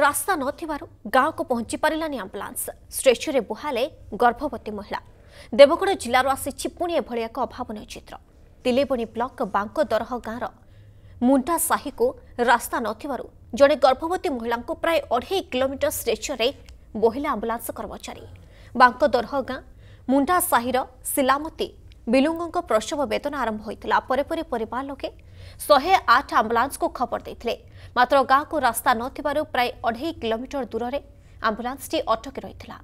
रास्ता नाँक पहुँच पारानि आम्बुलान्स बुहाले गर्भवती महिला देवगढ जुनिभरि एक अभावनी चित्र तिलिणी ब्लक बाँकदरह गाँ मुन्टा साहिको रास्ता नै गर्भवती महिला प्राय अढै किलोमिटर स्ट्रेचले बोला आम्बुलान्स कर्मचारी दरह गाँ मुन्टा साहिर सिलामती ବିଲୁଙ୍ଗଙ୍କ ପ୍ରସବ ବେଦନା ଆରମ୍ଭ ହୋଇଥିଲା ପରେ ପରେ ପରିବାର ଲୋକେ ଶହେ ଆଠ ଆମ୍ବୁଲାନ୍ସକୁ ଖବର ଦେଇଥିଲେ ମାତ୍ର ଗାଁକୁ ରାସ୍ତା ନଥିବାରୁ ପ୍ରାୟ ଅଢ଼େଇ କିଲୋମିଟର ଦୂରରେ ଆମ୍ବୁଲାନ୍ସଟି ଅଟକି ରହିଥିଲା